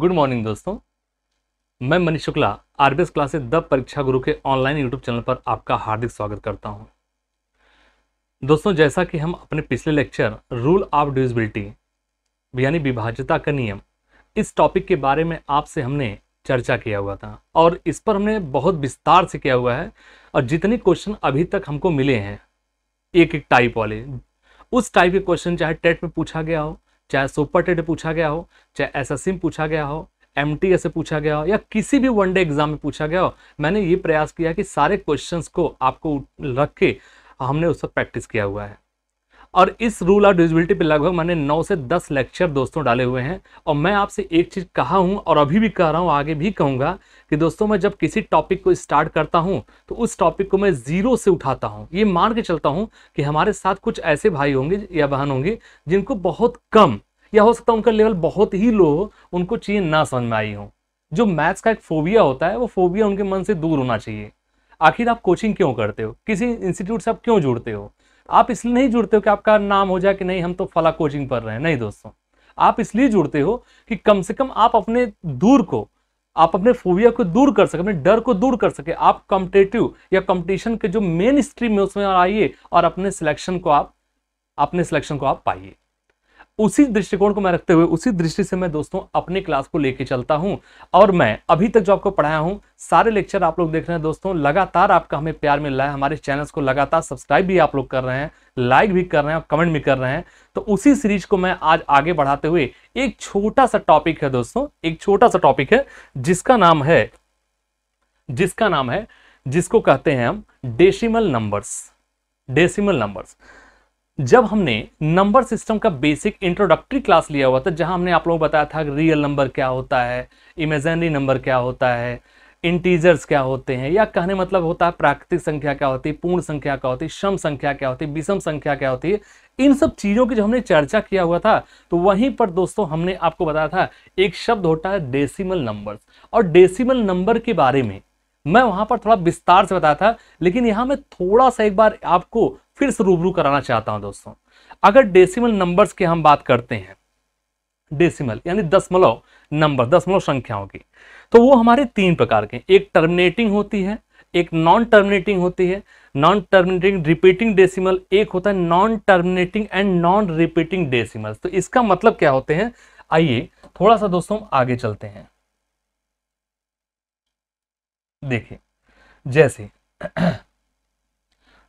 Good morning दोस्तों मैं Manish Shukla RBS classes the Pariksha Guru के ऑनलाइन यूट्यूब चैनल पर आपका हार्दिक स्वागत करता हूं। दोस्तों जैसा कि हम अपने पिछले लेक्चर रूल ऑफ डिविजिबिलिटी यानी विभाज्यता का नियम इस टॉपिक के बारे में आपसे हमने चर्चा किया हुआ था और इस पर हमने बहुत विस्तार से किया हुआ है और जितने क्वेश्चन अभी तक हमको मिले हैं एक एक टाइप वाले उस टाइप के क्वेश्चन चाहे टेट में पूछा गया हो चाहे सुपर टेट पूछा गया हो चाहे एस पूछा गया हो एम से पूछा गया हो या किसी भी वनडे एग्जाम में पूछा गया हो मैंने ये प्रयास किया कि सारे क्वेश्चंस को आपको रख के हमने उस पर प्रैक्टिस किया हुआ है और इस रूल ऑफ डिजिबिलिटी पे लगभग मैंने 9 से 10 लेक्चर दोस्तों डाले हुए हैं और मैं आपसे एक चीज़ कहा हूँ और अभी भी कह रहा हूँ आगे भी कहूँगा कि दोस्तों मैं जब किसी टॉपिक को स्टार्ट करता हूँ तो उस टॉपिक को मैं ज़ीरो से उठाता हूँ ये मान के चलता हूँ कि हमारे साथ कुछ ऐसे भाई होंगे या बहन होंगे जिनको बहुत कम या हो सकता है उनका लेवल बहुत ही लो हो उनको चीज़ें ना समझ में आई हो जो मैथ्स का एक फोबिया होता है वो फोबिया उनके मन से दूर होना चाहिए आखिर आप कोचिंग क्यों करते हो किसी इंस्टीट्यूट से आप क्यों जुड़ते हो आप इसलिए नहीं जुड़ते हो कि आपका नाम हो जाए कि नहीं हम तो फला कोचिंग पढ़ रहे हैं नहीं दोस्तों आप इसलिए जुड़ते हो कि कम से कम आप अपने दूर को आप अपने फोबिया को दूर कर सके अपने डर को दूर कर सके आप कॉम्पिटेटिव या कॉम्पिटिशन के जो मेन स्ट्रीम है उसमें आइए और अपने सिलेक्शन को आप अपने सिलेक्शन को आप पाइए उसी दृष्टिकोण को मैं रखते हुए उसी दृष्टि से मैं दोस्तों अपने क्लास को लेके चलता हूं और मैं अभी तक जो आपको पढ़ाया हूं सारे लेक्चर आप लोग देख रहे हैं दोस्तों लगातार आपका हमें प्यार मिल रहा है हमारे चैनल्स को लगातार सब्सक्राइब भी आप लोग कर रहे हैं लाइक भी कर रहे हैं और कमेंट भी कर रहे हैं तो उसी सीरीज को मैं आज आगे बढ़ाते हुए एक छोटा सा टॉपिक है दोस्तों एक छोटा सा टॉपिक है जिसका नाम है जिसका नाम है जिसको कहते हैं हम डेसिमल नंबर्स डेसिमल नंबर्स जब हमने नंबर सिस्टम का बेसिक इंट्रोडक्टरी क्लास लिया हुआ था जहां हमने आप लोगों को बताया था रियल नंबर क्या होता है इमेजनरी नंबर क्या होता है इंटीजर्स क्या होते हैं या कहने मतलब होता है प्राकृतिक संख्या क्या होती है पूर्ण संख्या क्या होती है सम संख्या क्या होती है विषम संख्या क्या होती है इन सब चीज़ों की जो हमने चर्चा किया हुआ था तो वहीं पर दोस्तों हमने आपको बताया था एक शब्द होता है डेसिमल नंबर्स और डेसिमल नंबर के बारे में मैं वहां पर थोड़ा विस्तार से बताया था लेकिन यहां मैं थोड़ा सा एक बार आपको फिर से रूबरू कराना चाहता हूं दोस्तों अगर डेसिमल नंबर्स की हम बात करते हैं डेसिमल यानी दसमलव नंबर दसमलव संख्याओं की तो वो हमारे तीन प्रकार के एक टर्मिनेटिंग होती है एक नॉन टर्मिनेटिंग होती है नॉन टर्मिनेटिंग रिपीटिंग डेसिमल एक होता है non terminating and non repeating decimal तो इसका मतलब क्या होते हैं आइए थोड़ा सा दोस्तों आगे चलते हैं देखिए जैसे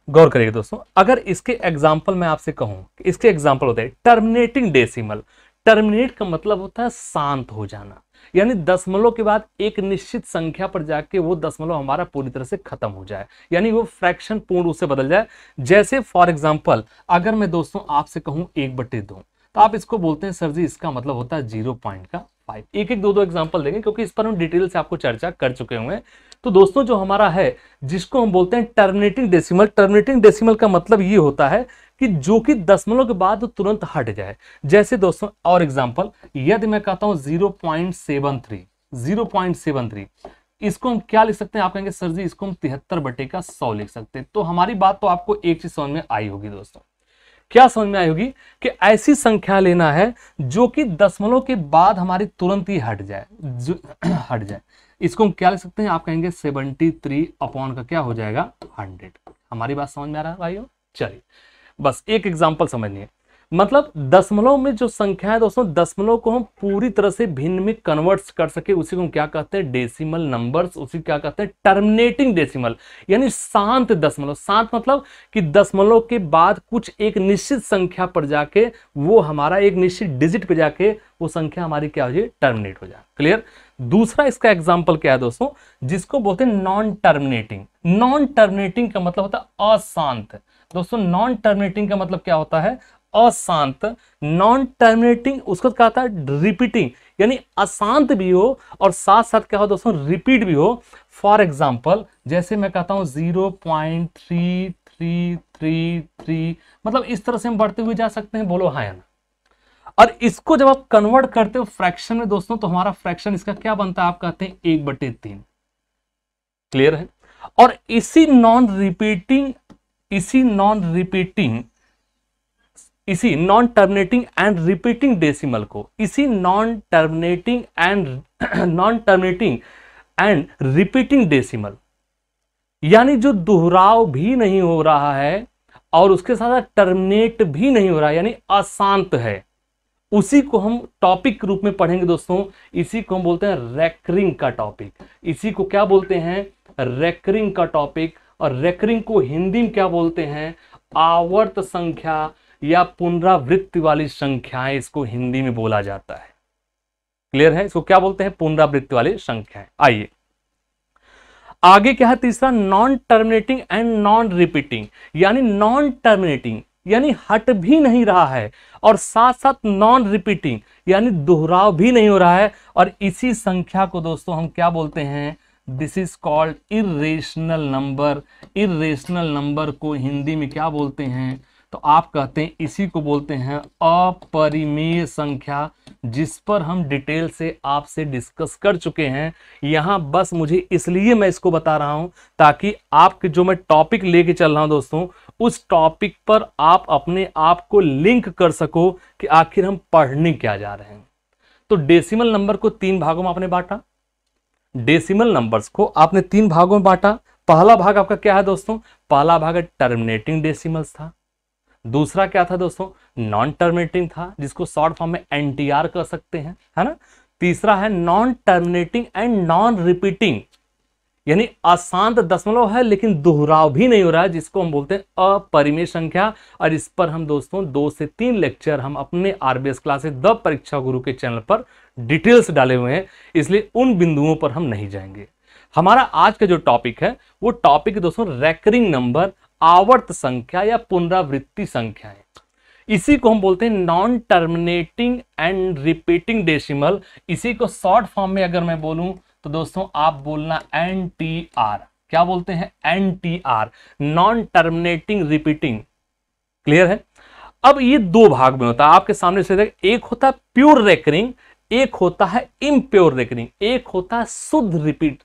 गौर करिएगा दोस्तों अगर इसके एग्जाम्पल मैं आपसे कहूं इसके एग्जाम्पल होते हैं टर्मिनेटिंग डेसिमल टर्मिनेट का मतलब होता है शांत हो जाना यानी दसमलव के बाद एक निश्चित संख्या पर जाके वो दसमलव हमारा पूरी तरह से खत्म हो जाए यानी वो फ्रैक्शन पूर्ण रूप से बदल जाए जैसे फॉर एग्जाम्पल अगर मैं दोस्तों आपसे कहूं एक बटे दो तो आप इसको बोलते हैं सर जी इसका मतलब होता है जीरो पॉइंट का फाइव एक एक दो दो एग्जाम्पल देंगे क्योंकि इस पर हम डिटेल से आपको चर्चा कर चुके हुए हैं तो दोस्तों जो हमारा है जिसको हम बोलते हैं टर्मिनेटिंग डेसिमल टर्मिनेटिंग डेसिमल का मतलब ये होता है कि जो कि दसमलव के बाद तुरंत हट जाए जैसे दोस्तों और एग्जाम्पल यदि मैं कहता हूं zero point seven three zero point seven three इसको हम क्या लिख सकते हैं आप कहेंगे सर जी इसको हम तिहत्तर बटे का सौ लिख सकते हैं तो हमारी बात तो आपको एक चीज समझ में आई होगी दोस्तों क्या समझ में आई होगी कि ऐसी संख्या लेना है जो कि दसमलव के बाद हमारी तुरंत ही हट जाए हट जाए इसको हम क्या लिख सकते हैं आप कहेंगे सेवेंटी थ्री अपॉन का क्या हो जाएगा हंड्रेड हमारी बात समझ में आ रहा है भाइयों चलिए बस एक एग्जाम्पल समझनी है मतलब दशमलव में जो संख्या है दोस्तों दशमलव को हम पूरी तरह से भिन्न में कन्वर्ट कर सके उसी को हम क्या कहते हैं डेसिमल नंबर्स उसी क्या कहते हैं टर्मिनेटिंग डेसिमल यानी शांत दशमलव शांत मतलब कि दशमलव के बाद कुछ एक निश्चित संख्या पर जाके वो हमारा एक निश्चित डिजिट पर जाके वो संख्या हमारी क्या हो जाए टर्मिनेट हो जाए क्लियर दूसरा इसका एग्जाम्पल क्या है दोस्तों जिसको बोलते हैं नॉन टर्मिनेटिंग नॉन टर्मिनेटिंग का मतलब होता है अशांत दोस्तों नॉन टर्मिनेटिंग का मतलब क्या होता है अशांत नॉन टर्मिनेटिंग उसको तो कहा था रिपीटिंग यानी अशांत भी हो और साथ साथ क्या हो दोस्तों रिपीट भी हो फॉर एग्जाम्पल जैसे मैं कहता हूँ zero point three three three three मतलब इस तरह से हम बढ़ते हुए जा सकते हैं बोलो हाँ ना और इसको जब आप कन्वर्ट करते हो फ्रैक्शन में दोस्तों तो हमारा फ्रैक्शन इसका क्या बनता है आप कहते हैं एक बटे तीन क्लियर है और इसी नॉन रिपीटिंग इसी नॉन रिपीटिंग इसी non terminating and repeating decimal को इसी non terminating and non terminating and repeating decimal यानी जो दोहराव भी नहीं हो रहा है और उसके साथ टर्मिनेट भी नहीं हो रहा है यानी अशांत है उसी को हम टॉपिक के रूप में पढ़ेंगे दोस्तों इसी को हम बोलते हैं रेकरिंग का टॉपिक इसी को क्या बोलते हैं रेकरिंग का टॉपिक और रेकरिंग को हिंदी में क्या बोलते हैं आवर्त संख्या या पुनरावृत्ति वाली संख्याएं इसको हिंदी में बोला जाता है क्लियर है इसको क्या बोलते हैं पुनरावृत्ति वाली संख्याएं आइए आगे क्या है तीसरा non terminating and non repeating यानी नॉन टर्मिनेटिंग यानी हट भी नहीं रहा है और साथ साथ नॉन रिपीटिंग यानी दोहराव भी नहीं हो रहा है और इसी संख्या को दोस्तों हम क्या बोलते हैं this is called irrational number irrational number को हिंदी में क्या बोलते हैं तो आप कहते हैं इसी को बोलते हैं अपरिमेय संख्या जिस पर हम डिटेल से आपसे डिस्कस कर चुके हैं यहां बस मुझे इसलिए मैं इसको बता रहा हूं ताकि आपके जो मैं टॉपिक लेके चल रहा हूं दोस्तों उस टॉपिक पर आप अपने आप को लिंक कर सको कि आखिर हम पढ़ने क्या जा रहे हैं तो डेसिमल नंबर को तीन भागों में आपने बांटा डेसिमल नंबर्स को आपने तीन भागों में बांटा पहला भाग आपका क्या है दोस्तों पहला भाग टर्मिनेटिंग डेसिमल्स था दूसरा क्या था दोस्तों नॉन टर्मिनेटिंग था जिसको शॉर्ट फॉर्म में आर कर सकते हैं है ना तीसरा है non terminating and non repeating यानी अशांत दशमलव है लेकिन दोहराव भी नहीं हो रहा है जिसको हम बोलते हैं अपरिमेय संख्या और इस पर हम दोस्तों दो से तीन लेक्चर हम अपने RBS classes the Pariksha Guru के चैनल पर डिटेल्स डाले हुए हैं इसलिए उन बिंदुओं पर हम नहीं जाएंगे हमारा आज का जो टॉपिक है वो टॉपिक दोस्तों रेकरिंग नंबर आवर्त संख्या या पुनरावृत्ति संख्या है इसी को हम बोलते हैं non terminating and repeating decimal इसी को शॉर्ट फॉर्म में अगर मैं बोलूं तो दोस्तों आप बोलना एन टी आर क्या बोलते हैं N T R non terminating repeating clear है अब ये दो भाग में होता है आपके सामने से एक होता है प्योर रेकरिंग एक होता है इम्प्योर रेकरिंग एक होता है शुद्ध रिपीट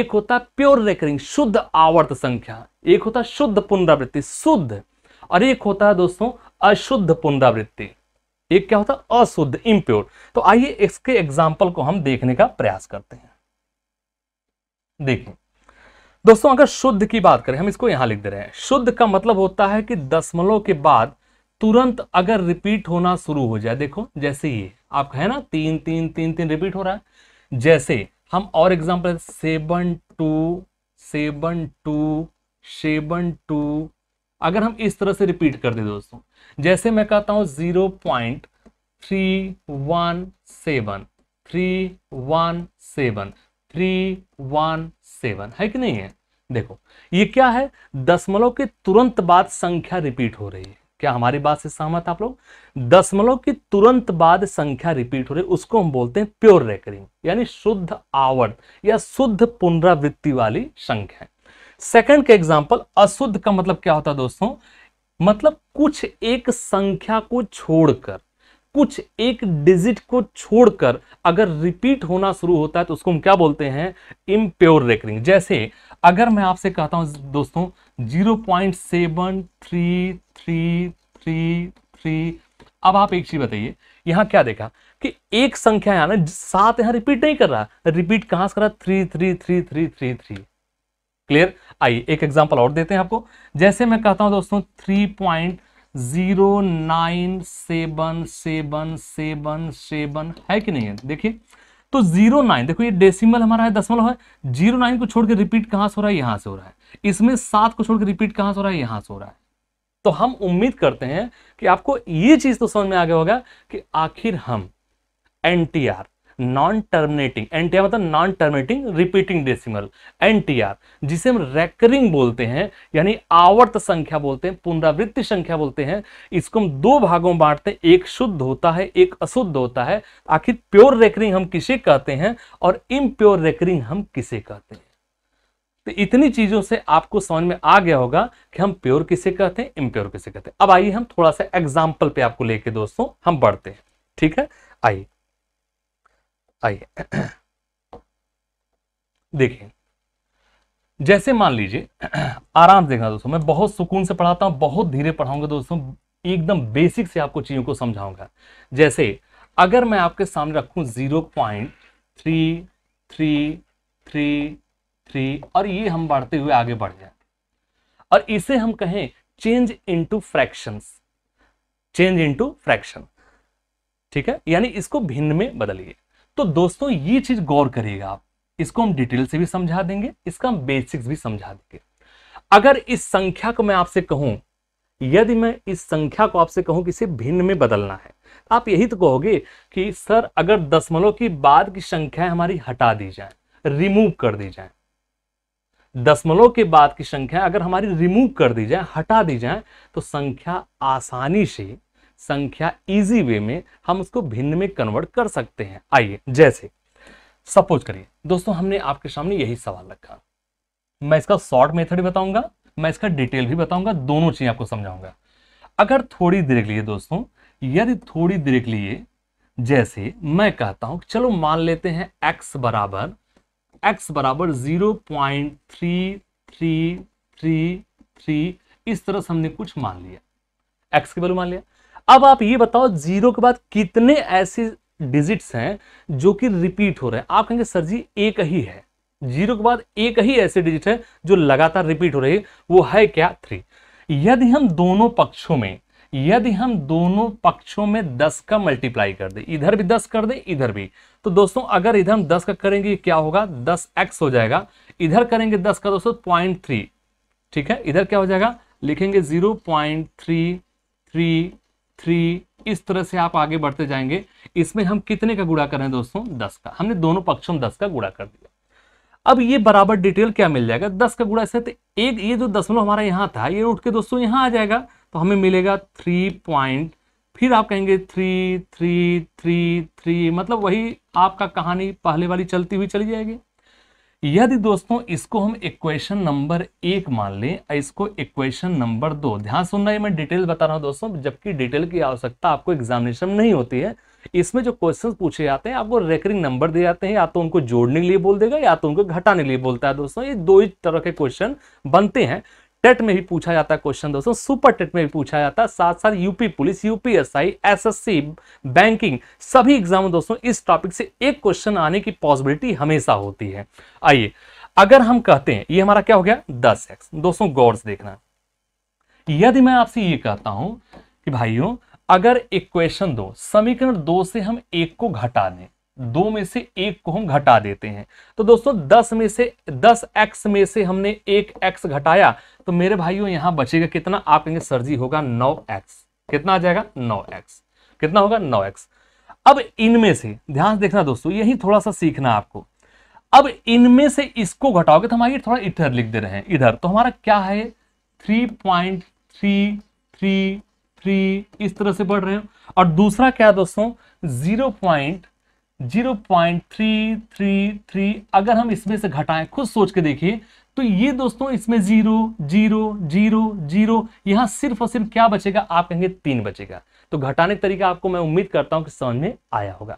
एक होता है प्योर रेकरिंग शुद्ध आवर्त संख्या एक होता है शुद्ध पुनरावृत्ति शुद्ध और एक होता है दोस्तों अशुद्ध पुनरावृत्ति एक क्या होता है अशुद्ध इम्प्योर तो आइए इसके एग्जाम्पल को हम देखने का प्रयास करते हैं देखिए दोस्तों अगर शुद्ध की बात करें हम इसको यहां लिख दे रहे हैं शुद्ध का मतलब होता है कि दशमलव के बाद तुरंत अगर रिपीट होना शुरू हो जाए देखो जैसे ये आप है ना तीन तीन तीन तीन रिपीट हो रहा है जैसे हम और example seven two seven two seven two अगर हम इस तरह से रिपीट कर दें दोस्तों जैसे मैं कहता हूं zero point three one seven three one seven three one seven है कि नहीं है देखो ये क्या है दशमलव के तुरंत बाद संख्या रिपीट हो रही है क्या हमारी बात से सहमत आप लोग दशमलव की तुरंत बाद संख्या रिपीट हो रही है उसको हम बोलते हैं प्योर रेकरिंग यानी शुद्ध आवर्त या शुद्ध पुनरावृत्ति वाली संख्या सेकंड का एग्जाम्पल अशुद्ध का मतलब क्या होता है दोस्तों मतलब कुछ एक संख्या को छोड़कर कुछ एक डिजिट को छोड़कर अगर रिपीट होना शुरू होता है तो उसको हम क्या बोलते हैं इम्प्योर रेकरिंग जैसे अगर मैं आपसे कहता हूं दोस्तों zero point seven three three three three अब आप एक चीज बताइए यहां क्या देखा कि एक संख्या यहां ना सात यहां रिपीट नहीं कर रहा रिपीट कहां से कर रहा three three three three three three clear आइए एक एग्जाम्पल और देते हैं आपको जैसे मैं कहता हूं दोस्तों three point zero nine seven seven seven seven है कि नहीं है देखिए तो जीरो नाइन देखो ये डेसिमल हमारा है दसमलव है जीरो नाइन को छोड़ के रिपीट कहां से हो रहा है यहां से हो रहा है इसमें सात को छोड़ के रिपीट कहां से हो रहा है यहां से हो रहा है तो हम उम्मीद करते हैं कि आपको ये चीज तो समझ में आ गया होगा कि आखिर हम एन नॉन टर्मिनेटिंग एन मतलब non terminating repeating decimal an जिसे हम रेकरिंग बोलते हैं यानी आवर्त संख्या बोलते हैं पुनरावृत्ति संख्या बोलते हैं इसको हम दो भागों में बांटते हैं एक शुद्ध होता है एक अशुद्ध होता है आखिर प्योर रेकरिंग हम किसे कहते हैं और इम्प्योर रेकरिंग हम किसे कहते हैं तो इतनी चीजों से आपको समझ में आ गया होगा कि हम प्योर किसे कहते हैं इम्प्योर किसे कहते हैं अब आइए हम थोड़ा सा एग्जाम्पल पे आपको लेके दोस्तों हम बढ़ते हैं ठीक है आइए आइए देखिए जैसे मान लीजिए आराम से देखना दोस्तों मैं बहुत सुकून से पढ़ाता हूं बहुत धीरे पढ़ाऊंगा दोस्तों एकदम बेसिक से आपको चीज़ों को समझाऊंगा जैसे अगर मैं आपके सामने रखू zero point three three three three और ये हम बढ़ते हुए आगे बढ़ जाए और इसे हम कहें change into fractions change into fraction ठीक है यानी इसको भिन्न में बदलिए तो दोस्तों ये चीज गौर करिएगा आप इसको हम डिटेल से भी समझा देंगे इसका हम बेसिक्स भी समझा देंगे अगर इस संख्या को मैं आपसे कहूं यदि मैं इस संख्या को आपसे कहूं कि इसे भिन्न में बदलना है तो आप यही तो कहोगे कि सर अगर दशमलव की बाद की संख्या हमारी हटा दी जाए रिमूव कर दी जाए दशमलव के बाद की संख्या अगर हमारी रिमूव कर दी जाए हटा दी जाए तो संख्या आसानी से संख्या इजी वे में हम उसको भिन्न में कन्वर्ट कर सकते हैं आइए जैसे सपोज करिए दोस्तों हमने आपके सामने यही सवाल रखा मैं इसका शॉर्ट मेथड बताऊंगा मैं इसका डिटेल भी बताऊंगा दोनों चीज आपको समझाऊंगा अगर थोड़ी देर के लिए दोस्तों यदि थोड़ी देर के लिए जैसे मैं कहता हूं चलो मान लेते हैं x बराबर x बराबर zero point three three three three इस तरह से हमने कुछ मान लिया x के वैल्यू मान लिया अब आप ये बताओ जीरो के बाद कितने ऐसे डिजिट्स हैं जो कि रिपीट हो रहे हैं आप कहेंगे सर जी एक ही है जीरो के बाद एक ही ऐसे डिजिट है जो लगातार रिपीट हो रही है वो है क्या थ्री यदि हम दोनों पक्षों में यदि हम दोनों पक्षों में दस का मल्टीप्लाई कर दे इधर भी दस कर दे इधर भी तो दोस्तों अगर इधर हम दस का करेंगे क्या होगा दस एक्स हो जाएगा इधर करेंगे दस का दोस्तों पॉइंट थ्री ठीक है इधर क्या हो जाएगा लिखेंगे zero point three three three इस तरह से आप आगे बढ़ते जाएंगे इसमें हम कितने का गुड़ा कर रहे हैं दोस्तों दस का हमने दोनों पक्षों में दस का गुड़ा कर दिया अब ये बराबर डिटेल क्या मिल जाएगा दस का गुड़ा इससे तो एक ये जो दसमलव हमारा यहाँ था ये उठ के दोस्तों यहाँ आ जाएगा तो हमें मिलेगा थ्री पॉइंट फिर आप कहेंगे थ्री थ्री थ्री थ्री मतलब वही आपका कहानी पहले वाली चलती हुई चली जाएगी यदि दोस्तों इसको हम इक्वेशन नंबर एक मान लें इसको इक्वेशन नंबर दो ध्यान सुनना है मैं डिटेल बता रहा हूं दोस्तों जबकि डिटेल की आवश्यकता आपको एग्जामिनेशन नहीं होती है इसमें जो क्वेश्चंस पूछे जाते हैं आपको रेकरिंग नंबर दिए जाते हैं या तो उनको जोड़ने के लिए बोल देगा या तो उनको घटाने के लिए बोलता है दोस्तों ये दो ही तरह के क्वेश्चन बनते हैं टेट में भी पूछा जाता है क्वेश्चन दोस्तों सुपर टेट में भी पूछा जाता है साथ साथ UP police UPSI SSC banking सभी एग्जाम दोस्तों इस टॉपिक से एक क्वेश्चन आने की पॉसिबिलिटी हमेशा होती है आइए अगर हम कहते हैं ये हमारा क्या हो गया दस एक्स दोस्तों गौर से देखना यदि मैं आपसे ये कहता हूं कि भाइयों अगर इक्वेशन दो समीकरण दो से हम एक को घटा दें दो में से एक को हम घटा देते हैं तो दोस्तों दस में से दस एक्स में से हमने एक एक्स घटाया तो मेरे भाइयों यहां बचेगा कितना आप कहेंगे सर जी होगा नौ एक्स कितना आ जाएगा नौ एक्स कितना होगा नौ एक्स अब इनमें से ध्यान से देखना दोस्तों यही थोड़ा सा सीखना आपको अब इनमें से इसको घटाओगे तो हमारे थोड़ा इधर लिख दे रहे हैं इधर तो हमारा क्या है three point three three three इस तरह से बढ़ रहे हैं और दूसरा क्या दोस्तों जीरो पॉइंट 0.333 अगर हम इसमें से घटाएं खुद सोच के देखिए तो ये दोस्तों इसमें जीरो जीरो जीरो जीरो यहां सिर्फ और सिर्फ क्या बचेगा आप कहेंगे तीन बचेगा तो घटाने का तरीका आपको मैं उम्मीद करता हूं कि समझ में आया होगा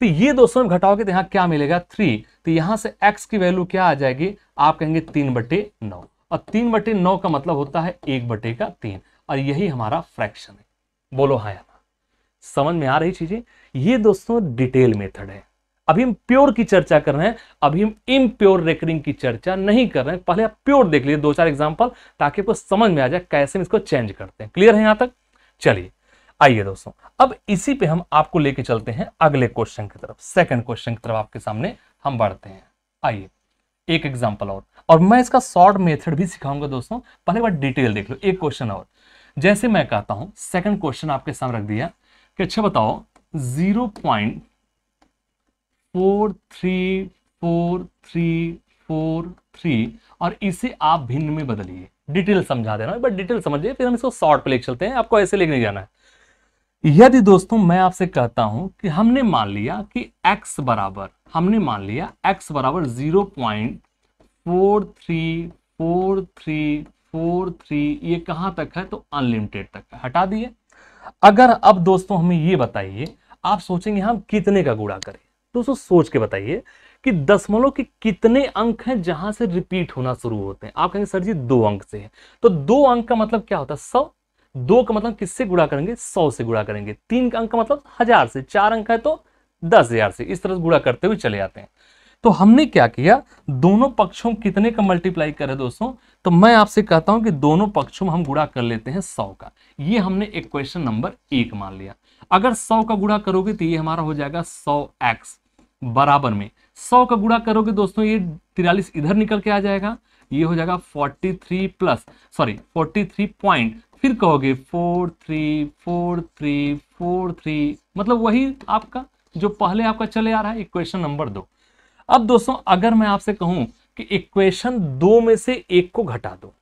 तो ये दोस्तों घटाओगे तो यहाँ क्या मिलेगा थ्री तो यहां से एक्स की वैल्यू क्या आ जाएगी आप कहेंगे तीन बटे नौ और तीन बटे नौ का मतलब होता है एक बटे का तीन और यही हमारा फ्रैक्शन है बोलो हाँ यार समझ में आ रही चीजें ये दोस्तों डिटेल मेथड है अभी हम प्योर की चर्चा कर रहे हैं अभी हम इमप्योर रेकरिंग की चर्चा नहीं कर रहे हैं पहले आप प्योर देख लीजिए दो चार एग्जाम्पल ताकि आपको समझ में आ जाए कैसे हम इसको चेंज करते हैं क्लियर है यहां तक चलिए आइए दोस्तों अब इसी पे हम आपको लेके चलते हैं अगले क्वेश्चन की तरफ सेकंड क्वेश्चन की तरफ आपके सामने हम बढ़ते हैं आइए एक एग्जाम्पल और और मैं इसका शॉर्ट मेथड भी सिखाऊंगा दोस्तों पहले बार डिटेल देख लो एक क्वेश्चन और जैसे मैं कहता हूं सेकंड क्वेश्चन आपके सामने रख दिया कि अच्छा बताओ zero point four three four three four three और इसे आप भिन्न में बदलिए डिटेल समझा देना बट डिटेल समझिए फिर हम इसको शॉर्ट पे लेकर चलते हैं आपको ऐसे लेकर नहीं जाना है यदि दोस्तों मैं आपसे कहता हूं कि हमने मान लिया कि x बराबर हमने मान लिया x बराबर zero point four three four three four three ये कहां तक है तो अनलिमिटेड तक है हटा दिए अगर अब दोस्तों हमें ये बताइए आप सोचेंगे हम कितने का गुणा करें दोस्तों सोच के बताइए कि दसमलव के कितने अंक हैं जहां से रिपीट होना शुरू होते हैं आप कहेंगे सर जी दो अंक से है तो दो अंक का मतलब क्या होता है सौ दो का मतलब किससे गुड़ा करेंगे सौ से गुड़ा करेंगे तीन का अंक का मतलब हजार से चार अंक है तो दस हजार से इस तरह से गुड़ा करते हुए चले जाते हैं तो हमने क्या किया दोनों पक्षों कितने का मल्टीप्लाई करे दोस्तों तो मैं आपसे कहता हूं कि दोनों पक्षों में हम गुड़ा कर लेते हैं सौ का ये हमने एक क्वेश्चन नंबर एक मान लिया अगर सौ का गुड़ा करोगे तो ये हमारा हो जाएगा सौ एक्स बराबर में सौ का गुड़ा करोगे दोस्तों ये तिरालीस इधर निकल के आ जाएगा ये हो जाएगा forty three plus sorry forty three point फिर कहोगे four three four three four three मतलब वही आपका जो पहले आपका चले आ रहा है इक्वेशन नंबर दो अब दोस्तों अगर मैं आपसे कहूं कि इक्वेशन दो में से एक को घटा दो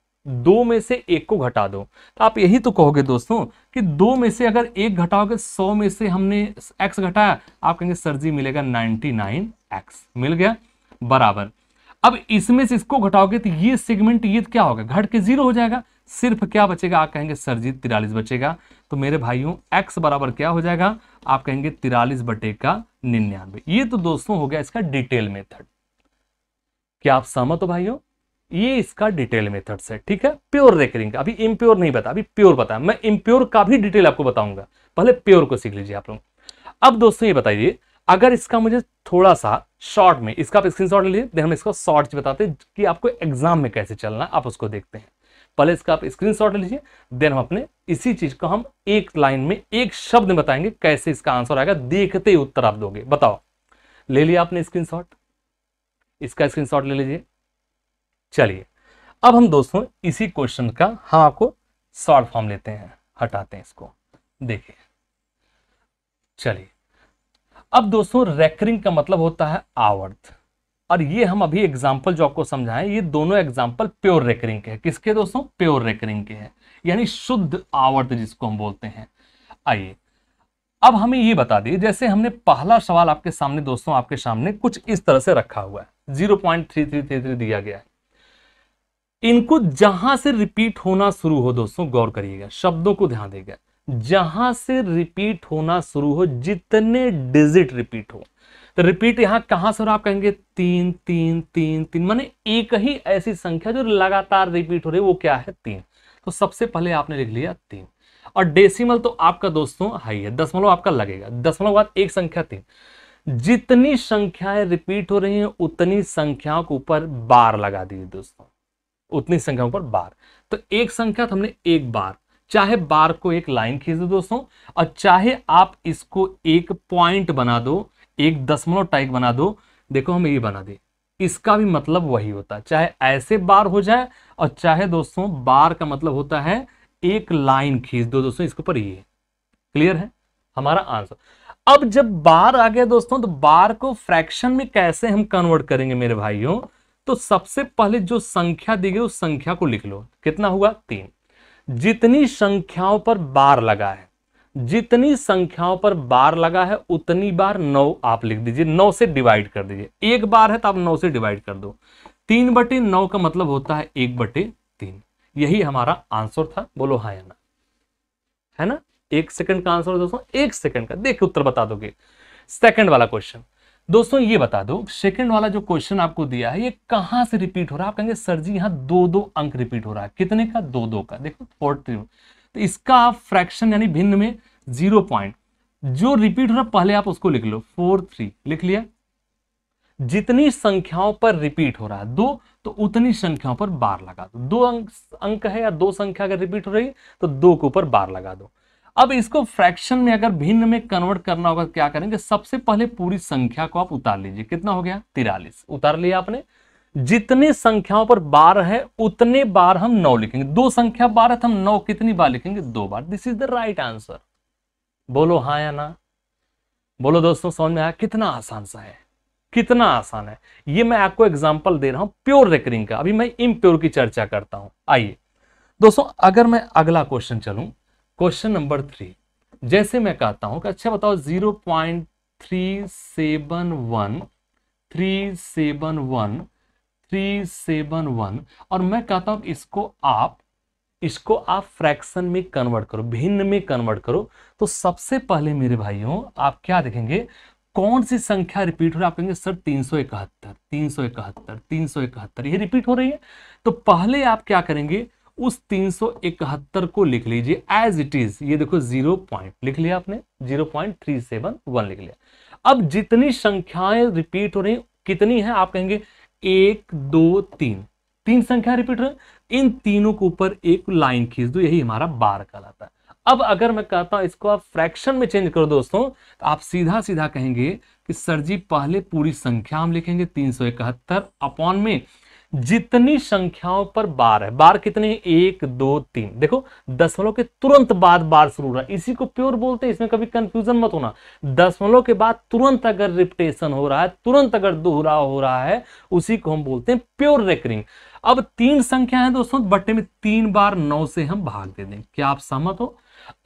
दो में से एक को घटा दो तो आप यही तो कहोगे दोस्तों कि दो में से अगर एक घटाओगे सौ में से हमने एक्स घटाया आप कहेंगे सर जी मिलेगा नाइनटी नाइन एक्स मिल गया बराबर अब इसमें से इसको घटाओगे तो ये सेगमेंट ये क्या होगा घट के जीरो हो जाएगा सिर्फ क्या बचेगा आप कहेंगे सर जी तिरालीस बचेगा तो मेरे भाइयों एक्स बराबर क्या हो जाएगा आप कहेंगे तिरालीस बटे का निन्यानवे ये तो दोस्तों हो गया इसका डिटेल मेथड क्या आप सहमत हो भाइयों ये इसका डिटेल मेथड है ठीक है प्योर रेकरिंग का अभी इम्प्योर नहीं बता अभी प्योर बताया मैं इम्प्योर का भी डिटेल आपको बताऊंगा पहले प्योर को सीख लीजिए आप लोग अब दोस्तों ये बताइए अगर इसका मुझे थोड़ा सा शॉर्ट में इसका आप स्क्रीन शॉट लीजिए हम इसको शॉर्ट बताते कि आपको एग्जाम में कैसे चलना आप उसको देखते हैं पहले इसका आप स्क्रीनशॉट शॉट लीजिए देन हम अपने इसी चीज को हम एक लाइन में एक शब्द में बताएंगे कैसे इसका आंसर आएगा देखते ही उत्तर आप दोगे बताओ ले लिया आपने स्क्रीन इसका स्क्रीन ले लीजिए चलिए अब हम दोस्तों इसी क्वेश्चन का हम आपको शॉर्ट फॉर्म लेते हैं हटाते हैं इसको देखिए चलिए अब दोस्तों रेकरिंग का मतलब होता है आवर्त और ये हम अभी एग्जाम्पल जो आपको समझाएं ये दोनों एग्जाम्पल प्योर रेकरिंग के हैं किसके दोस्तों प्योर रेकरिंग के हैं यानी शुद्ध आवर्त जिसको हम बोलते हैं आइए अब हमें ये बता दिए जैसे हमने पहला सवाल आपके सामने दोस्तों आपके सामने कुछ इस तरह से रखा हुआ है zero point three three three three दिया गया है इनको जहां से रिपीट होना शुरू हो दोस्तों गौर करिएगा शब्दों को ध्यान देगा जहां से रिपीट होना शुरू हो जितने डिजिट रिपीट हो तो रिपीट यहां कहां से हो रहा आप कहेंगे तीन तीन तीन तीन माने एक ही ऐसी संख्या जो लगातार रिपीट हो रही है वो क्या है तीन तो सबसे पहले आपने लिख लिया तीन और डेसिमल तो आपका दोस्तों हाई है दसमलव आपका लगेगा दसमलव बाद एक संख्या तीन जितनी संख्याएं रिपीट हो रही हैं उतनी संख्याओं के ऊपर बार लगा दी दोस्तों उतनी संख्याओं पर बार तो एक संख्या तो हमने एक बार चाहे बार को एक लाइन खींच दो दोस्तों और चाहे आप इसको एक पॉइंट बना दो एक दसमलव टाइप बना दो देखो हम ये बना दे इसका भी मतलब वही होता है चाहे ऐसे बार हो जाए और चाहे दोस्तों बार का मतलब होता है एक लाइन खींच दो दोस्तों इसके ऊपर ये क्लियर है हमारा आंसर अब जब बार आ गया दोस्तों तो बार को फ्रैक्शन में कैसे हम कन्वर्ट करेंगे मेरे भाइयों तो सबसे पहले जो संख्या दी गई उस संख्या को लिख लो कितना हुआ तीन जितनी संख्याओं पर बार लगा है जितनी संख्याओं पर बार लगा है उतनी बार नौ आप लिख दीजिए नौ से डिवाइड कर दीजिए एक बार है तो आप नौ से डिवाइड कर दो तीन बटे नौ का मतलब होता है एक बटे तीन यही हमारा आंसर था बोलो हाँ या ना है ना एक सेकंड का आंसर दोस्तों एक सेकंड का देख उत्तर बता दोगे सेकंड वाला क्वेश्चन दोस्तों ये बता दो सेकंड वाला जो क्वेश्चन आपको दिया है ये कहां से रिपीट हो रहा है आप कहेंगे सर जी यहां दो दो अंक रिपीट हो रहा है कितने का दो दो का देखो फोर्टी तो इसका आप फ्रैक्शन यानी भिन्न में जीरो पॉइंट जो रिपीट हो रहा पहले आप उसको लिख लो फोर थ्री लिख लिया जितनी संख्याओं पर रिपीट हो रहा है दो तो उतनी संख्याओं पर बार लगा दो दो अंक अंक है या दो संख्या अगर रिपीट हो रही तो दो के ऊपर बार लगा दो अब इसको फ्रैक्शन में अगर भिन्न में कन्वर्ट करना होगा क्या करेंगे सबसे पहले पूरी संख्या को आप उतार लीजिए कितना हो गया तिरालीस उतार लिया आपने जितने संख्याओं पर बार है उतने बार हम नौ लिखेंगे दो संख्या बार है तो हम नौ कितनी बार लिखेंगे दो बार this is the right answer बोलो हाँ या ना बोलो दोस्तों समझ में आया कितना आसान सा है कितना आसान है ये मैं आपको एग्जाम्पल दे रहा हूं प्योर रेकरिंग का अभी मैं इम्प्योर की चर्चा करता हूं आइए दोस्तों अगर मैं अगला क्वेश्चन चलू क्वेश्चन नंबर थ्री जैसे मैं कहता हूं कि अच्छा बताओ zero point three seven one three seven one three seven one और मैं कहता हूं कि इसको आप इसको आप फ्रैक्शन में कन्वर्ट करो भिन्न में कन्वर्ट करो तो सबसे पहले मेरे भाइयों आप क्या देखेंगे कौन सी संख्या रिपीट हो रही है आप कहेंगे सर तीन सौ इकहत्तर तीन सौ इकहत्तर तीन सौ इकहत्तर ये रिपीट हो रही है तो पहले आप क्या करेंगे उस तीन सौ इकहत्तर को लिख लीजिए एज इट इज ये देखो जीरो पॉइंट लिख लिया आपने zero point three seven one लिख लिया अब जितनी संख्याएं रिपीट हो रही कितनी है आप कहेंगे एक दो तीन तीन संख्या रिपीट रहे इन तीनों के ऊपर एक लाइन खींच दो यही हमारा बार कहलाता है अब अगर मैं कहता हूं इसको आप फ्रैक्शन में चेंज करो दोस्तों तो आप सीधा सीधा कहेंगे कि सर जी पहले पूरी संख्या हम लिखेंगे तीन सौ इकहत्तर अपॉन में जितनी संख्याओं पर बार है बार कितने है? एक दो तीन देखो दसमलव के तुरंत बाद बार शुरू हो रहा है इसी को प्योर बोलते हैं इसमें कभी कंफ्यूजन मत होना दसमलव के बाद तुरंत अगर रिपटेशन हो रहा है तुरंत अगर दोहराव हो रहा है उसी को हम बोलते हैं प्योर रेकरिंग अब तीन संख्या है दोस्तों बट्टे में तीन बार नौ से हम भाग दे दें क्या आप सहमत हो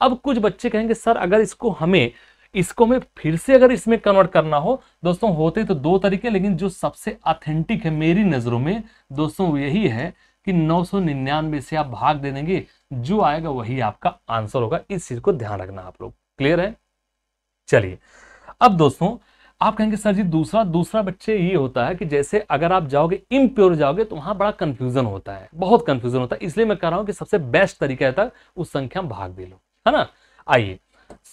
अब कुछ बच्चे कहेंगे सर अगर इसको हमें इसको मैं फिर से अगर इसमें कन्वर्ट करना हो दोस्तों होते तो दो तरीके लेकिन जो सबसे ऑथेंटिक है मेरी नज़रों में दोस्तों यही है कि 999 से आप भाग दे देंगे जो आएगा वही आपका आंसर होगा इस चीज को ध्यान रखना आप लोग क्लियर है चलिए अब दोस्तों आप कहेंगे सर जी दूसरा दूसरा बच्चे ये होता है कि जैसे अगर आप जाओगे इम्प्योर जाओगे तो वहां बड़ा कंफ्यूजन होता है बहुत कंफ्यूजन होता है इसलिए मैं कह रहा हूं कि सबसे बेस्ट तरीका है था उस संख्या में भाग दे लो है ना आइए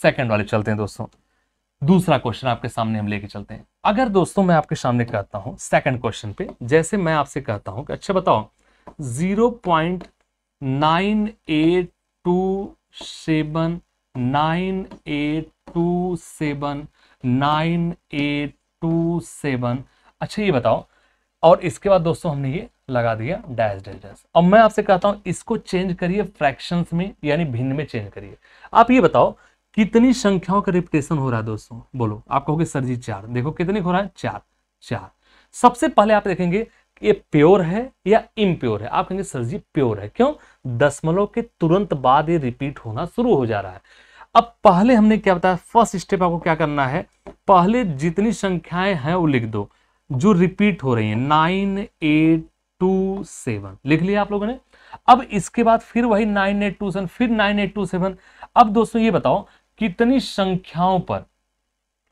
सेकंड वाले चलते हैं दोस्तों दूसरा क्वेश्चन आपके सामने हम लेके चलते हैं अगर दोस्तों मैं आपके सामने कहता हूं सेकंड क्वेश्चन पे जैसे मैं आपसे कहता हूं कि अच्छा बताओ zero point nine eight two seven nine eight two seven nine eight two seven अच्छा ये बताओ और इसके बाद दोस्तों हमने ये लगा दिया डैश डैश डैश अब मैं आपसे कहता हूं इसको चेंज करिए फ्रैक्शंस में यानी भिन्न में चेंज करिए आप ये बताओ कितनी संख्याओं का रिपीटेशन हो रहा है दोस्तों बोलो आप कहोगे सर जी चार देखो कितने हो रहा है चार चार सबसे पहले आप देखेंगे ये प्योर है या इम्प्योर है आप कहेंगे सर जी प्योर है क्यों दसमलव के तुरंत बाद ये रिपीट होना शुरू हो जा रहा है अब पहले हमने क्या बताया फर्स्ट स्टेप आपको क्या करना है पहले जितनी संख्याएं हैं वो लिख दो जो रिपीट हो रही है नाइन एट टू सेवन लिख लिया आप लोगों ने अब इसके बाद फिर वही नाइन एट टू सेवन फिर नाइन एट टू सेवन अब दोस्तों ये बताओ कितनी संख्याओं पर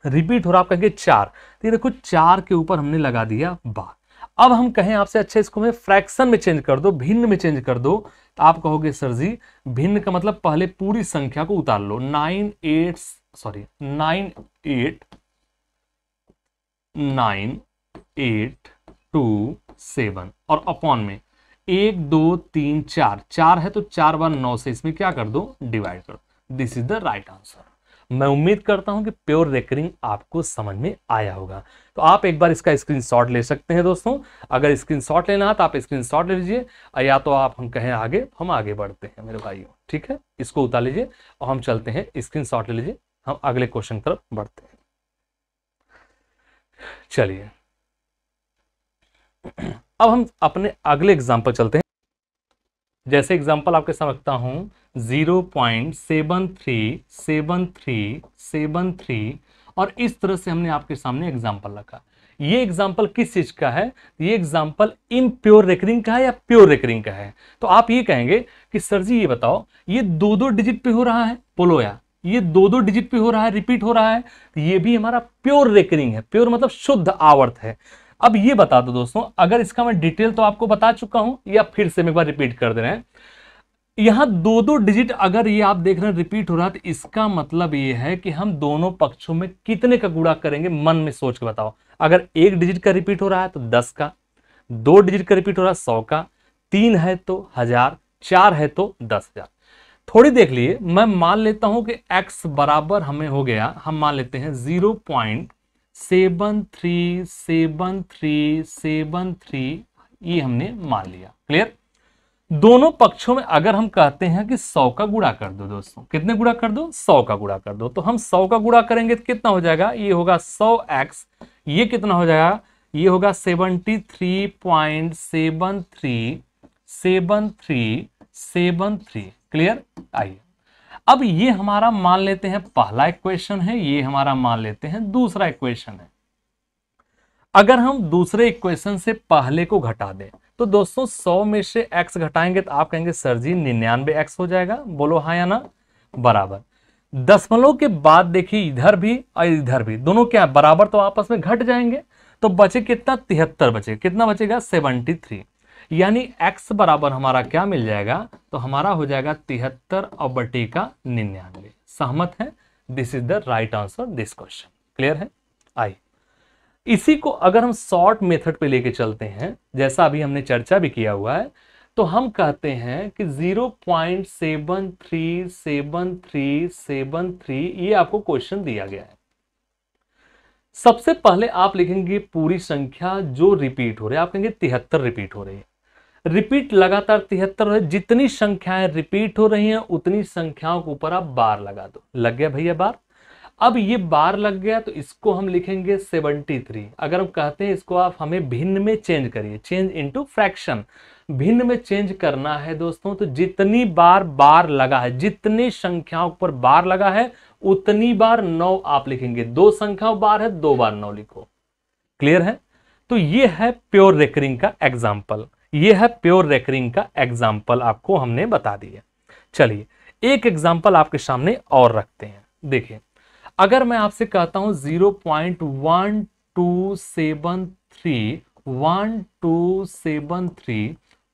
रिपीट हो रहा आप कहेंगे चार तो ये देखो चार के ऊपर हमने लगा दिया बार अब हम कहें आपसे अच्छा इसको मैं फ्रैक्शन में चेंज कर दो भिन्न में चेंज कर दो तो आप कहोगे सर जी भिन्न का मतलब पहले पूरी संख्या को उतार लो nine eight sorry nine eight nine eight two seven और अपॉन में एक दो तीन चार चार है तो चार बार नौ से इसमें क्या कर दो डिवाइड कर दो this is the right answer मैं उम्मीद करता हूं कि प्योर रेकरिंग आपको समझ में आया होगा तो आप एक बार इसका स्क्रीनशॉट ले सकते हैं दोस्तों अगर स्क्रीनशॉट लेना है तो आप स्क्रीनशॉट ले लीजिए या तो आप हम कहें आगे हम आगे बढ़ते हैं मेरे भाइयों ठीक है इसको उतार लीजिए और हम चलते हैं स्क्रीनशॉट ले लीजिए हम अगले क्वेश्चन तरफ बढ़ते हैं चलिए अब हम अपने अगले एग्जाम्पल चलते हैं जैसे एग्जांपल आपके समझता हूँ zero point seven three seven three seven three और इस तरह से हमने आपके सामने एग्जाम्पल रखा ये एग्जाम्पल किस चीज का है ये एग्जाम्पल इन प्योर रेकरिंग का है या प्योर रेकरिंग का है तो आप ये कहेंगे कि सर जी ये बताओ ये दो दो डिजिट पे हो रहा है पोलोया या ये दो दो डिजिट पे हो रहा है रिपीट हो रहा है तो ये भी हमारा प्योर रेकरिंग है प्योर मतलब शुद्ध आवर्त है अब ये बता दो दोस्तों अगर इसका मैं डिटेल तो आपको बता चुका हूं या फिर से एक बार रिपीट कर दे रहे हैं यहां दो दो डिजिट अगर ये आप देख रहे हैं रिपीट हो रहा है तो इसका मतलब ये है कि हम दोनों पक्षों में कितने का गुड़ा करेंगे मन में सोच के बताओ अगर एक डिजिट का रिपीट हो रहा है तो दस का दो डिजिट का रिपीट हो रहा है सौ का तीन है तो हजार चार है तो दस हजार थोड़ी देख लिए मैं मान लेता हूं कि x बराबर हमें हो गया हम मान लेते हैं zero point seven three seven three seven three ये हमने मान लिया क्लियर दोनों पक्षों में अगर हम कहते हैं कि सौ का गुड़ा कर दो दोस्तों कितने गुड़ा कर दो सौ का गुड़ा कर दो तो हम सौ का गुड़ा करेंगे तो कितना हो जाएगा ये होगा सौ एक्स ये कितना हो जाएगा ये होगा seventy three point seven three seven three seven three clear आइए अब ये हमारा मान लेते हैं पहला इक्वेशन है ये हमारा मान लेते हैं दूसरा इक्वेशन है अगर हम दूसरे इक्वेशन से पहले को घटा दें तो दोस्तों 100 में से x घटाएंगे तो आप कहेंगे सर जी निन्यानवे एक्स हो जाएगा बोलो हाँ या ना बराबर दसमलव के बाद देखिए इधर भी और इधर भी दोनों क्या बराबर तो आपस में घट जाएंगे तो बचे कितना तिहत्तर बचे कितना बचेगा सेवनटी थ्री यानी x बराबर हमारा क्या मिल जाएगा तो हमारा हो जाएगा तिहत्तर और बटी का निन्यानवे सहमत है this is the right answer this question clear है आई इसी को अगर हम शॉर्ट मेथड पे लेके चलते हैं जैसा अभी हमने चर्चा भी किया हुआ है तो हम कहते हैं कि 0.737373 ये आपको क्वेश्चन दिया गया है सबसे पहले आप लिखेंगे पूरी संख्या जो रिपीट हो रही है आप कहेंगे तिहत्तर रिपीट हो रही है रिपीट लगातार तिहत्तर है जितनी संख्याएं रिपीट हो रही हैं उतनी संख्याओं के ऊपर आप बार लगा दो लग गया भैया बार अब ये बार लग गया तो इसको हम लिखेंगे सेवेंटी थ्री अगर हम कहते हैं इसको आप हमें भिन्न में चेंज करिए चेंज इनटू फ्रैक्शन भिन्न में चेंज करना है दोस्तों तो जितनी बार बार लगा है जितनी संख्याओं पर बार लगा है उतनी बार नौ आप लिखेंगे दो संख्याओं बार है दो बार नौ लिखो क्लियर है तो ये है प्योर रेकरिंग का एग्जाम्पल ये है प्योर रेकरिंग का एग्जाम्पल आपको हमने बता दिया चलिए एक एग्जाम्पल आपके सामने और रखते हैं देखिए अगर मैं आपसे कहता हूं zero point one two seven three one two seven three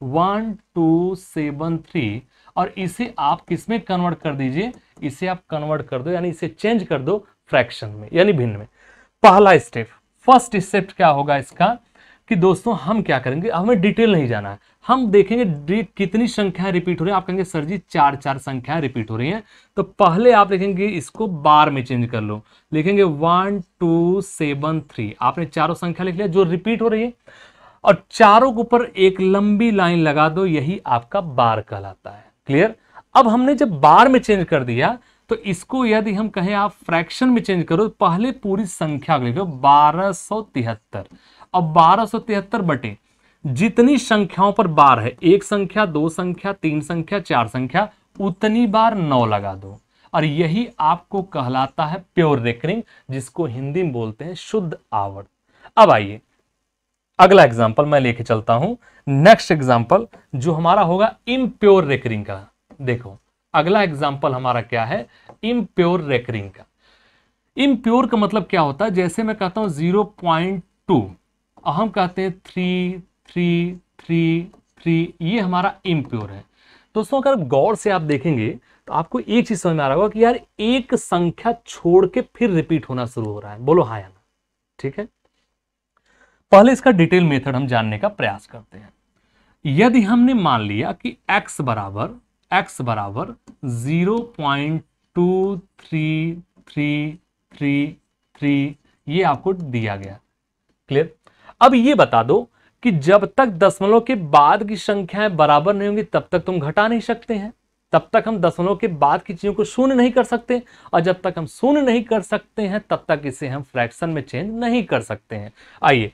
one two seven three और इसे आप किसमें कन्वर्ट कर दीजिए इसे आप कन्वर्ट कर दो यानी इसे चेंज कर दो फ्रैक्शन में यानी भिन्न में पहला स्टेप फर्स्ट स्टेप क्या होगा इसका कि दोस्तों हम क्या करेंगे हमें डिटेल नहीं जाना है हम देखेंगे कितनी संख्या रिपीट हो रही है आप कहेंगे सर जी चार चार संख्या रिपीट हो रही हैं तो पहले आप देखेंगे इसको बार में चेंज कर लो लिखेंगे वन टू सेवन थ्री आपने चारों संख्या लिख लिया जो रिपीट हो रही है और चारों के ऊपर एक लंबी लाइन लगा दो यही आपका बार कहलाता है क्लियर अब हमने जब बार में चेंज कर दिया तो इसको यदि हम कहें आप फ्रैक्शन में चेंज करो तो पहले पूरी संख्या लिखो बारह सौ तिहत्तर अब बारह सौ तिहत्तर बटे जितनी संख्याओं पर बार है एक संख्या दो संख्या तीन संख्या चार संख्या उतनी बार नौ लगा दो और यही आपको कहलाता है प्योर रेकरिंग जिसको हिंदी में बोलते हैं शुद्ध आवर्त अब आइए अगला एग्जाम्पल मैं लेके चलता हूं नेक्स्ट एग्जाम्पल जो हमारा होगा इम्प्योर रेकरिंग का देखो अगला एग्जाम्पल हमारा क्या है इम्प्योर रेकरिंग का इम्प्योर का मतलब क्या होता है जैसे मैं कहता हूं जीरो पॉइंट टू और हम कहते हैं थ्री थ्री थ्री थ्री ये हमारा इम्प्योर है दोस्तों अगर गौर से आप देखेंगे तो आपको एक चीज समझ में आ रहा होगा कि यार एक संख्या छोड़ के फिर रिपीट होना शुरू हो रहा है बोलो हाँ या ना ठीक है पहले इसका डिटेल मेथड हम जानने का प्रयास करते हैं यदि हमने मान लिया कि x बराबर x बराबर zero point two three three three three ये आपको दिया गया क्लियर अब ये बता दो कि जब तक दशमलव के बाद की संख्याएं बराबर नहीं होंगी तब तक तुम घटा नहीं सकते हैं तब तक हम दशमलव के बाद की चीज़ों को शून्य नहीं कर सकते और जब तक हम शून्य नहीं कर सकते हैं तब तक इसे हम फ्रैक्शन में चेंज नहीं कर सकते हैं आइए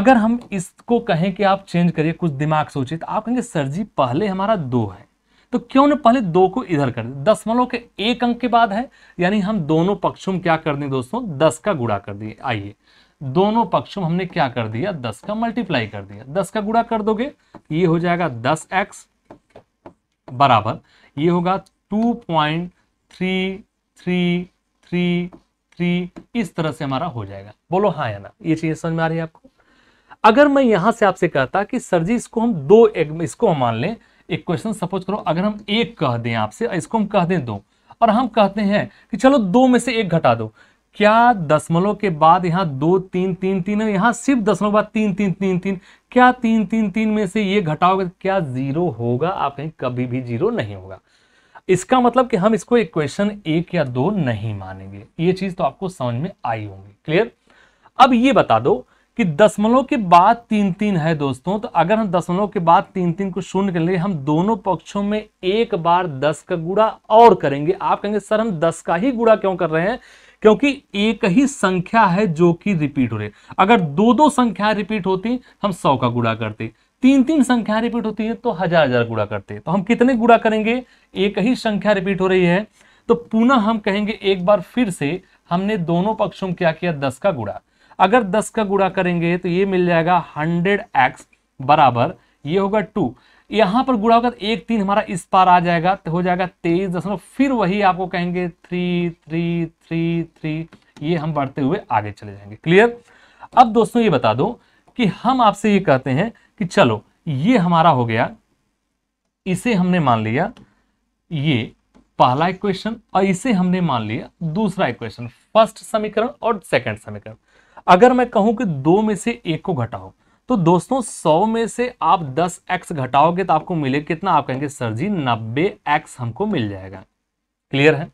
अगर हम इसको कहें कि आप चेंज करिए कुछ दिमाग सोचिए तो आप कहेंगे सर जी पहले हमारा दो है तो क्यों ने पहले दो को इधर कर दिया दसमलव के एक अंक के बाद है यानी हम दोनों पक्षों में क्या कर दें दोस्तों दस का गुड़ा कर दिए आइए दोनों पक्षों में हमने क्या कर दिया दस का मल्टीप्लाई कर दिया दस का गुड़ा कर दोगे ये हो जाएगा दस एक्स बराबर ये होगा two point three three three three इस तरह से हमारा हो जाएगा बोलो हाँ या ना ये चीज समझ में आ रही है आपको अगर मैं यहां से आपसे कहता कि सर जी इसको हम दो एक, इसको हम मान लें एक क्वेश्चन सपोज करो अगर हम एक कह दें आपसे इसको हम कह दें दो और हम कहते हैं कि चलो दो में से एक घटा दो क्या दशमलव के बाद यहाँ दो तीन तीन तीन है यहाँ सिर्फ दशमलव बाद तीन तीन तीन तीन क्या तीन तीन तीन में से ये घटाओगे तो क्या जीरो होगा आप कहीं कभी भी जीरो नहीं होगा इसका मतलब कि हम इसको इक्वेशन एक या दो नहीं मानेंगे ये चीज तो आपको समझ में आई होगी क्लियर अब ये बता दो कि दशमलव के बाद तीन तीन है दोस्तों तो अगर हम दशमलव के बाद तीन तीन को शून्य कर लेंगे हम दोनों पक्षों में एक बार दस का गुड़ा और करेंगे आप कहेंगे सर हम दस का ही गुड़ा क्यों कर रहे हैं क्योंकि एक ही संख्या है जो कि रिपीट हो रही है अगर दो दो संख्या रिपीट होती हम सौ का गुड़ा करते तीन तीन संख्या रिपीट होती है तो हजार हजार गुड़ा करते तो हम कितने गुड़ा करेंगे एक ही संख्या रिपीट हो रही है तो पुनः हम कहेंगे एक बार फिर से हमने दोनों पक्षों में क्या किया दस का गुड़ा अगर दस का गुड़ा करेंगे तो ये मिल जाएगा हंड्रेड एक्स बराबर ये होगा टू यहां पर गुड़ा होगा एक तीन हमारा इस पार आ जाएगा तो हो जाएगा तेईस दशमलव फिर वही आपको कहेंगे थ्री थ्री थ्री थ्री ये हम बढ़ते हुए आगे चले जाएंगे क्लियर अब दोस्तों ये बता दो कि हम आपसे ये कहते हैं कि चलो ये हमारा हो गया इसे हमने मान लिया ये पहला इक्वेशन और इसे हमने मान लिया दूसरा इक्वेशन फर्स्ट समीकरण और सेकंड समीकरण अगर मैं कहूं कि दो में से एक को घटाओ तो दोस्तों 100 में से आप 10x एक्स घटाओगे तो आपको मिले कितना आप कहेंगे सर जी नब्बे एक्स हमको मिल जाएगा क्लियर है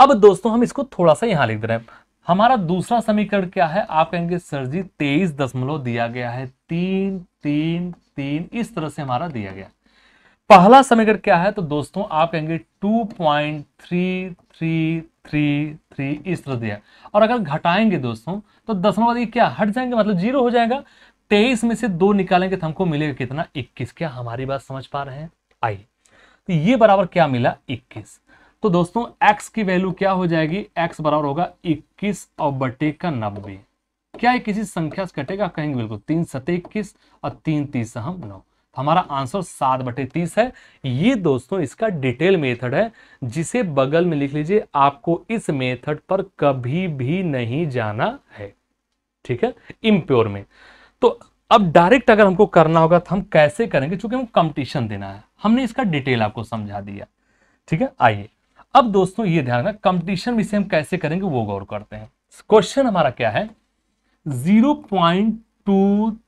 अब दोस्तों हम इसको थोड़ा सा यहां लिख दे रहे हैं हमारा दूसरा समीकरण क्या है आप कहेंगे सर जी तेईस दशमलव दिया गया है तीन तीन तीन इस तरह से हमारा दिया गया पहला समीकरण क्या है तो दोस्तों आप कहेंगे two point three three three three इस तरह दिया और अगर घटाएंगे दोस्तों तो दसवा ये क्या हट जाएंगे मतलब जीरो हो जाएगा तेईस में से दो निकालेंगे तो हमको मिलेगा कितना इक्कीस क्या हमारी बात समझ पा रहे हैं आई तो ये बराबर क्या मिला इक्कीस तो दोस्तों x की वैल्यू क्या हो जाएगी x बराबर होगा 21 और बटे का नब्बे क्या ये किसी संख्या से कटेगा कहेंगे बिल्कुल तीन सतह इक्कीस और तीन तीस हम नौ तो हमारा आंसर सात बटे तीस है ये दोस्तों इसका डिटेल मेथड है जिसे बगल में लिख लीजिए आपको इस मेथड पर कभी भी नहीं जाना है ठीक है इम्प्योर में तो अब डायरेक्ट अगर हमको करना होगा तो हम कैसे करेंगे चूंकि हमको कंपटीशन देना है हमने इसका डिटेल आपको समझा दिया ठीक है आइए अब दोस्तों ये ध्यान रखना कंपटीशन विषय हम कैसे करेंगे वो गौर करते हैं क्वेश्चन हमारा क्या है zero point two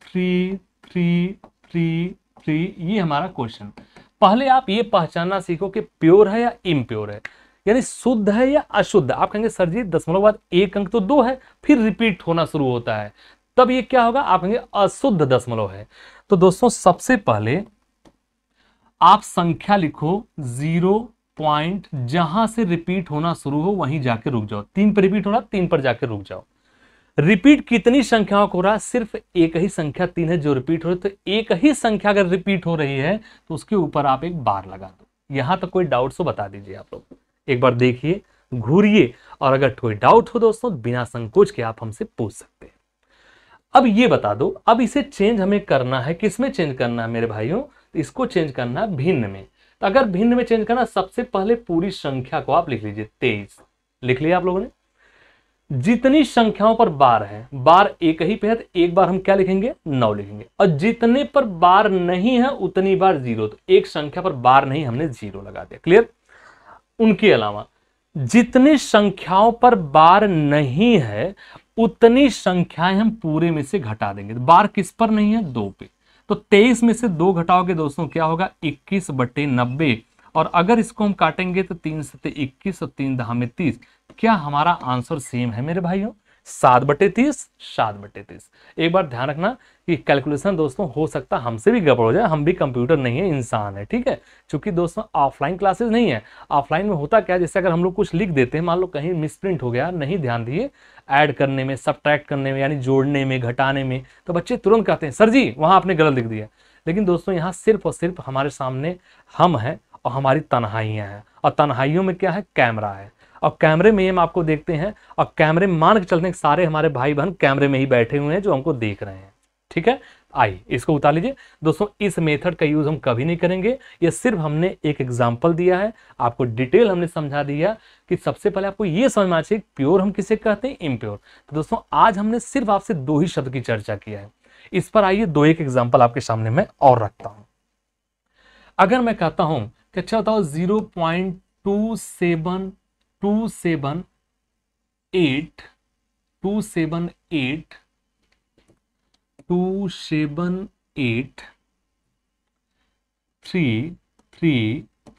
three three three three ये हमारा क्वेश्चन पहले आप ये पहचानना सीखो कि प्योर है या इम्प्योर है यानी शुद्ध है या अशुद्ध आप कहेंगे सर जी दशमलव बाद एक अंक तो दो है फिर रिपीट होना शुरू होता है तब ये क्या होगा आप कहेंगे अशुद्ध दशमलव है तो दोस्तों सबसे पहले आप संख्या लिखो जीरो पॉइंट जहां से रिपीट होना शुरू हो वहीं जाके रुक जाओ तीन पर रिपीट हो रहा तीन पर जाके रुक जाओ रिपीट कितनी संख्याओं को हो रहा सिर्फ एक ही संख्या तीन है जो रिपीट हो रही तो एक ही संख्या अगर रिपीट हो रही है तो उसके ऊपर आप एक बार लगा दो यहां तक तो कोई डाउट हो बता दीजिए आप लोग एक बार देखिए घूरिए और अगर कोई डाउट हो दोस्तों बिना संकोच के आप हमसे पूछ सकते हैं अब ये बता दो अब इसे चेंज हमें करना है किस में चेंज करना है मेरे भाइयों तो इसको चेंज करना है भिन्न में तो अगर भिन्न में चेंज करना सबसे पहले पूरी संख्या को आप लिख लीजिए तेईस लिख लिया आप लोगों ने जितनी संख्याओं पर बार है बार एक ही पे है तो एक बार हम क्या लिखेंगे नौ लिखेंगे और जितने पर बार नहीं है उतनी बार जीरो तो एक संख्या पर बार नहीं हमने जीरो लगा दिया क्लियर उनके अलावा जितनी संख्याओं पर बार नहीं है उतनी संख्याएं हम पूरे में से घटा देंगे तो बार किस पर नहीं है दो पे तो तेईस में से दो घटाओगे दोस्तों क्या होगा इक्कीस बटे नब्बे और अगर इसको हम काटेंगे तो तीन सत्य इक्कीस और तीन में तीस क्या हमारा आंसर सेम है मेरे भाइयों सात बटे तीस सात बटे तीस एक बार ध्यान रखना कि कैलकुलेशन दोस्तों हो सकता हमसे भी गड़बड़ हो जाए हम भी कंप्यूटर नहीं है इंसान है ठीक है चूंकि दोस्तों ऑफलाइन क्लासेस नहीं है ऑफलाइन में होता क्या है जैसे अगर हम लोग कुछ लिख देते हैं मान लो कहीं मिसप्रिंट हो गया नहीं ध्यान दिए ऐड करने में सब्ट्रैक्ट करने में यानी जोड़ने में घटाने में तो बच्चे तुरंत कहते हैं सर जी वहाँ आपने गलत लिख दिया लेकिन दोस्तों यहाँ सिर्फ और सिर्फ हमारे सामने हम हैं और हमारी तनहाइयाँ हैं और तनहाइयों में क्या है कैमरा है और कैमरे में हम आपको देखते हैं और कैमरे मान के चलते हैं सारे हमारे भाई बहन कैमरे में ही बैठे हुए हैं जो हमको देख रहे हैं ठीक है आई इसको उतार लीजिए दोस्तों इस मेथड का यूज़ हम कभी नहीं करेंगे ये सिर्फ हमने एक एग्जाम्पल दिया है आपको डिटेल हमने समझा दिया कि सबसे पहले आपको ये समझना चाहिए प्योर हम किसे कहते हैं इम्प्योर तो दोस्तों आज हमने सिर्फ आपसे दो ही शब्द की चर्चा किया है इस पर आइए दो एक एग्जाम्पल आपके सामने मैं और रखता हूं अगर मैं कहता हूं कि अच्छा बताओ zero point two seven two seven eight two seven eight two seven eight three three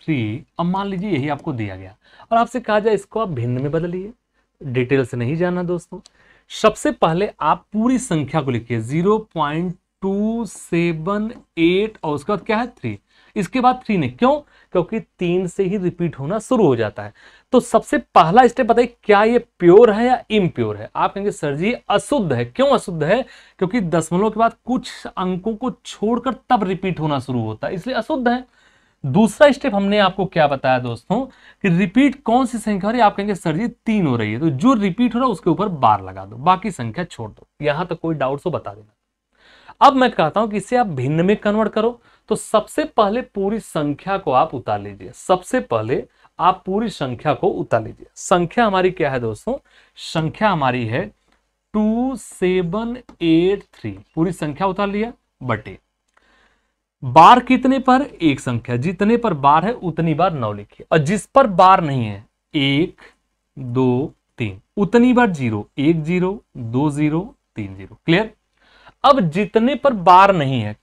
three अब मान लीजिए यही आपको दिया गया और आपसे कहा जाए इसको आप भिन्न में बदलिए डिटेल से नहीं जाना दोस्तों सबसे पहले आप पूरी संख्या को लिखिए zero point two seven eight और उसके बाद क्या है थ्री इसके बाद थ्री ने क्यों क्योंकि तीन से ही रिपीट होना शुरू हो जाता है तो सबसे पहला स्टेप बताइए क्या ये प्योर है या इम्प्योर है आप कहेंगे सर जी अशुद्ध है क्यों अशुद्ध है क्योंकि दशमलव के बाद कुछ अंकों को छोड़कर तब रिपीट होना शुरू होता है इसलिए अशुद्ध है दूसरा स्टेप हमने आपको क्या बताया दोस्तों कि रिपीट कौन सी संख्या हो रही है आप कहेंगे सर जी तीन हो रही है तो जो रिपीट हो रहा है उसके ऊपर बार लगा दो बाकी संख्या छोड़ दो यहां तक कोई डाउट हो बता देना अब मैं कहता हूं कि इसे आप भिन्न में कन्वर्ट करो तो सबसे पहले पूरी संख्या को आप उतार लीजिए सबसे पहले आप पूरी संख्या को उतार लीजिए संख्या हमारी क्या है दोस्तों संख्या हमारी है टू सेवन एट थ्री पूरी संख्या उतार लिया बटे बार कितने पर एक संख्या जितने पर बार है उतनी बार नौ लिखिए और जिस पर बार नहीं है एक दो तीन उतनी बार जीरो एक जीरो दो जीरो तीन जीरो क्लियर अब जितने पर बार नहीं है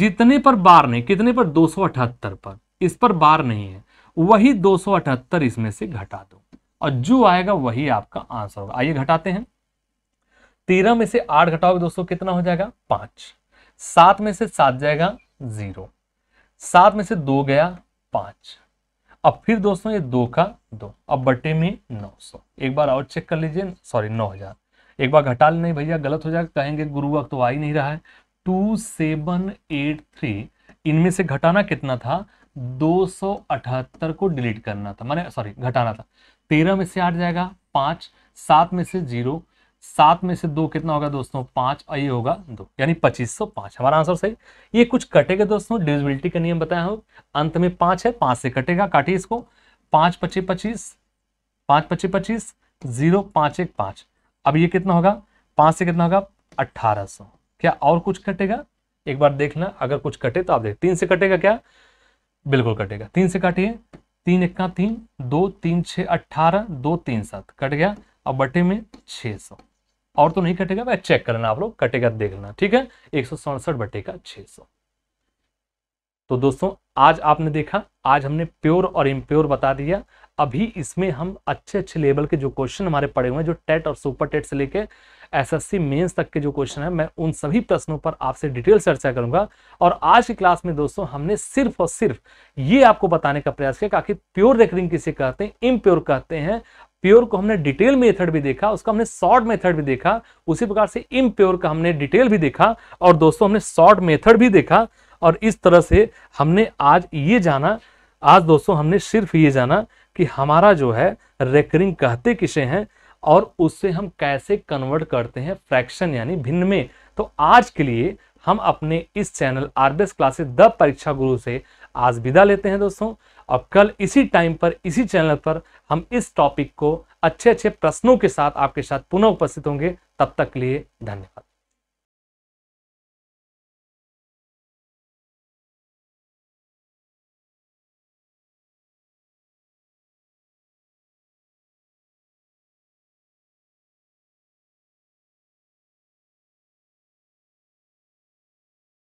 जितने पर बार नहीं कितने पर 278 पर इस पर बार नहीं है वही 278 इसमें से घटा दो और जो आएगा वही आपका आंसर होगा आइए घटाते हैं तेरह में से आठ घटाओगे दोस्तों कितना हो जाएगा पांच सात में से सात जाएगा जीरो सात में से दो गया पांच अब फिर दोस्तों ये दो का दो अब बटे में नौ सौ एक बार और चेक कर लीजिए सॉरी नौ हजार एक बार घटा लेना भैया गलत हो जाएगा कहेंगे गुरु वक्त तो आ ही नहीं रहा है टू सेवन एट थ्री इनमें से घटाना कितना था दो सौ अठहत्तर को डिलीट करना था मैंने सॉरी घटाना था तेरह में से आठ जाएगा पांच सात में से जीरो सात में से दो कितना होगा दोस्तों पांच और ये होगा दो यानी पच्चीस सौ पांच हमारा आंसर सही ये कुछ कटेगा दोस्तों डिविजिबिलिटी का नियम बताया हो अंत में पांच है पांच से कटेगा काटिए इसको पांच पच्चीस पच्चीस पांच पच्चीस पच्चीस जीरो पांच एक पांच अब ये कितना होगा पांच से कितना होगा अट्ठारह सौ क्या और कुछ कटेगा एक बार देख अगर कुछ कटे तो आप देख तीन से कटेगा क्या बिल्कुल कटेगा तीन से काटिए तीन इक्का तीन दो तीन छः अट्ठारह दो तीन सात कट गया अब बटे में छः सौ और तो नहीं कटेगा वह चेक करना आप लोग कटेगा तो देख लेना ठीक है एक सौ सड़सठ बटेगा छः सौ तो दोस्तों आज आपने देखा आज हमने प्योर और इम्प्योर बता दिया अभी इसमें हम अच्छे अच्छे लेवल के जो क्वेश्चन हमारे पड़े हुए हैं जो टेट और सुपर टेट से लेके एसएससी मेंस तक के जो क्वेश्चन है मैं उन सभी प्रश्नों पर आपसे डिटेल चर्चा करूंगा और आज की क्लास में दोस्तों हमने सिर्फ और सिर्फ ये आपको बताने का प्रयास किया कि प्योर रेकरिंग किसे कहते हैं इम्प्योर कहते हैं प्योर को हमने डिटेल मेथड भी देखा उसका हमने शॉर्ट मेथड भी देखा उसी प्रकार से इम्प्योर का हमने डिटेल भी देखा और दोस्तों हमने शॉर्ट मेथड भी देखा और इस तरह से हमने आज ये जाना आज दोस्तों हमने सिर्फ ये जाना कि हमारा जो है रेकरिंग कहते किसे हैं और उससे हम कैसे कन्वर्ट करते हैं फ्रैक्शन यानी भिन्न में तो आज के लिए हम अपने इस channel RBS classes the Pariksha गुरु से आज विदा लेते हैं दोस्तों और कल इसी टाइम पर इसी चैनल पर हम इस टॉपिक को अच्छे अच्छे प्रश्नों के साथ आपके साथ पुनः उपस्थित होंगे तब तक लिए धन्यवाद